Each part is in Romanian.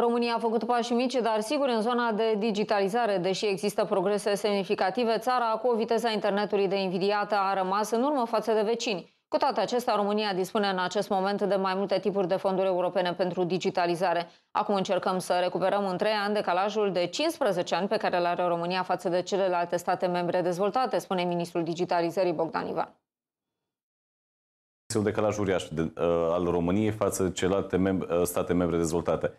România a făcut pași mici, dar sigur în zona de digitalizare, deși există progrese semnificative, țara cu o viteză a internetului de invidiată a rămas în urmă față de vecini. Cu toate acestea, România dispune în acest moment de mai multe tipuri de fonduri europene pentru digitalizare. Acum încercăm să recuperăm în trei ani decalajul de 15 ani pe care îl are România față de celelalte state membre dezvoltate, spune ministrul digitalizării Bogdan Ivan este un decalaj uriaș de, uh, al României față de celelalte mem- uh, state membre dezvoltate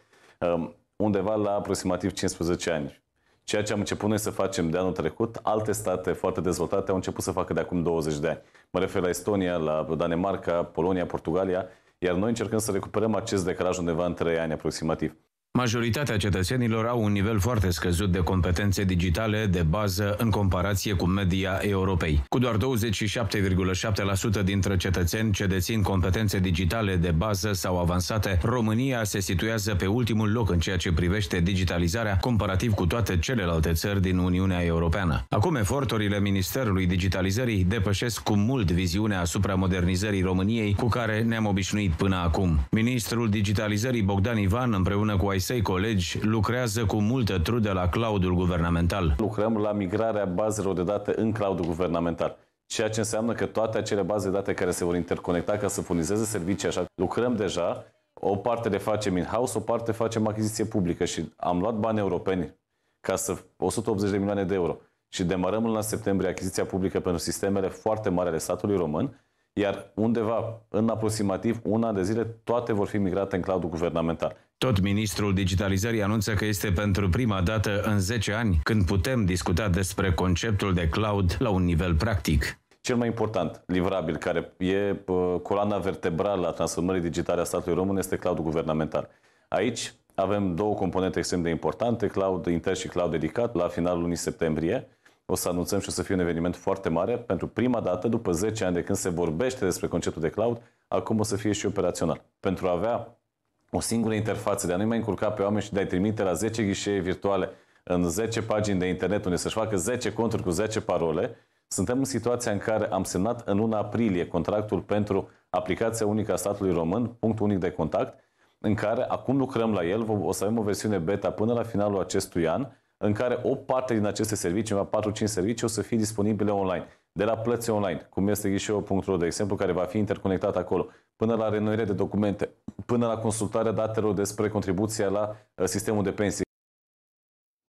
undeva la aproximativ 15 ani. Ceea ce am început noi să facem de anul trecut, alte state foarte dezvoltate au început să facă de acum 20 de ani. Mă refer la Estonia, la Danemarca, Polonia, Portugalia, iar noi încercăm să recuperăm acest decalaj undeva în 3 ani aproximativ. Majoritatea cetățenilor au un nivel foarte scăzut de competențe digitale de bază în comparație cu media Europei. Cu doar 27,7% dintre cetățeni ce dețin competențe digitale de bază sau avansate, România se situează pe ultimul loc în ceea ce privește digitalizarea comparativ cu toate celelalte țări din Uniunea Europeană. Acum eforturile Ministerului Digitalizării depășesc cu mult viziunea asupra modernizării României cu care ne-am obișnuit până acum. Ministrul Digitalizării Bogdan Ivan împreună cu ICT săi colegi lucrează cu multă trudă la cloudul guvernamental. Lucrăm la migrarea bazelor de date în cloudul guvernamental. Ceea ce înseamnă că toate acele baze de date care se vor interconecta ca să furnizeze servicii așa, lucrăm deja, o parte le facem in-house, o parte facem achiziție publică și am luat bani europeni ca să 180 de milioane de euro și demarăm în septembrie achiziția publică pentru sistemele foarte mari ale statului român, iar undeva în aproximativ un an de zile toate vor fi migrate în cloudul guvernamental. Tot ministrul digitalizării anunță că este pentru prima dată în 10 ani când putem discuta despre conceptul de cloud la un nivel practic. Cel mai important livrabil care e uh, coloana vertebrală a transformării digitale a statului român este cloudul guvernamental. Aici avem două componente extrem de importante, cloud inter și cloud dedicat. La finalul lunii septembrie o să anunțăm și o să fie un eveniment foarte mare. Pentru prima dată, după 10 ani de când se vorbește despre conceptul de cloud, acum o să fie și operațional. Pentru a avea o singură interfață, de a nu mai încurca pe oameni și de a-i trimite la 10 ghișee virtuale în 10 pagini de internet unde să-și facă 10 conturi cu 10 parole, suntem în situația în care am semnat în luna aprilie contractul pentru aplicația unică a statului român, punct unic de contact, în care acum lucrăm la el, o să avem o versiune beta până la finalul acestui an, în care o parte din aceste servicii, mai 4-5 servicii, o să fie disponibile online de la plăți online, cum este ghișeo.ro, de exemplu, care va fi interconectat acolo, până la renoire de documente, până la consultarea datelor despre contribuția la uh, sistemul de pensii,